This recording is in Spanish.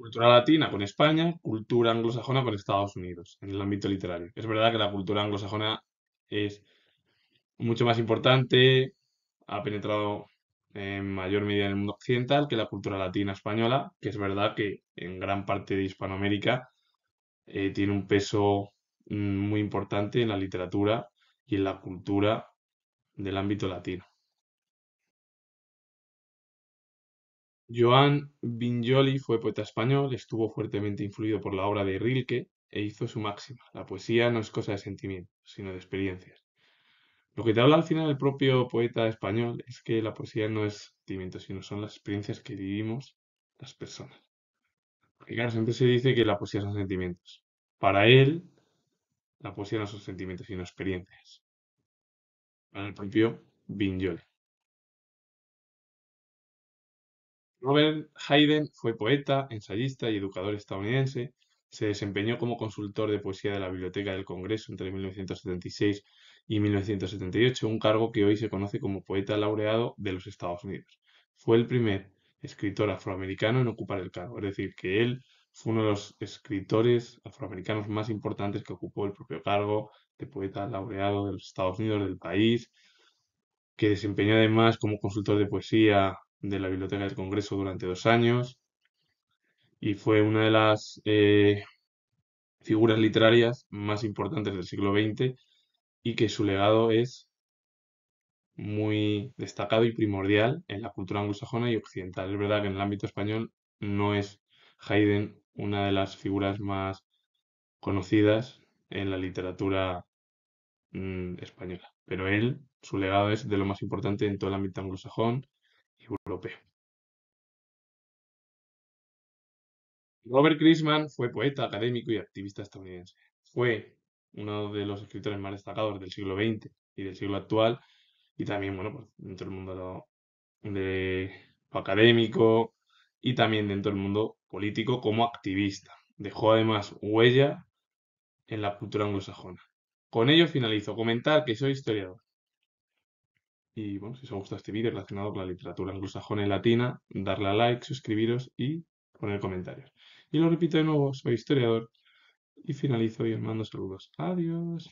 Cultura latina con España, cultura anglosajona con Estados Unidos, en el ámbito literario. Es verdad que la cultura anglosajona es mucho más importante, ha penetrado en mayor medida en el mundo occidental que la cultura latina española, que es verdad que en gran parte de Hispanoamérica eh, tiene un peso mm, muy importante en la literatura y en la cultura del ámbito latino. Joan Vignoli fue poeta español, estuvo fuertemente influido por la obra de Rilke e hizo su máxima. La poesía no es cosa de sentimientos, sino de experiencias. Lo que te habla al final el propio poeta español es que la poesía no es sentimientos, sino son las experiencias que vivimos las personas. Porque claro, siempre se dice que la poesía son sentimientos. Para él, la poesía no son sentimientos, sino experiencias. Para el propio Vignoli. Robert Hayden fue poeta, ensayista y educador estadounidense. Se desempeñó como consultor de poesía de la Biblioteca del Congreso entre 1976 y 1978, un cargo que hoy se conoce como poeta laureado de los Estados Unidos. Fue el primer escritor afroamericano en ocupar el cargo, es decir, que él fue uno de los escritores afroamericanos más importantes que ocupó el propio cargo de poeta laureado de los Estados Unidos, del país, que desempeñó además como consultor de poesía de la Biblioteca del Congreso durante dos años y fue una de las eh, figuras literarias más importantes del siglo XX y que su legado es muy destacado y primordial en la cultura anglosajona y occidental. Es verdad que en el ámbito español no es Haydn una de las figuras más conocidas en la literatura mm, española, pero él, su legado es de lo más importante en todo el ámbito anglosajón europeo. Robert Christman fue poeta, académico y activista estadounidense. Fue uno de los escritores más destacados del siglo XX y del siglo actual, y también, bueno, pues, dentro del mundo de académico y también dentro del mundo político como activista. Dejó además huella en la cultura anglosajona. Con ello finalizo. Comentar que soy historiador, y bueno, si os gusta este vídeo relacionado con la literatura anglosajona y latina, darle a like, suscribiros y poner comentarios. Y lo repito de nuevo, soy historiador y finalizo y os mando saludos. Adiós.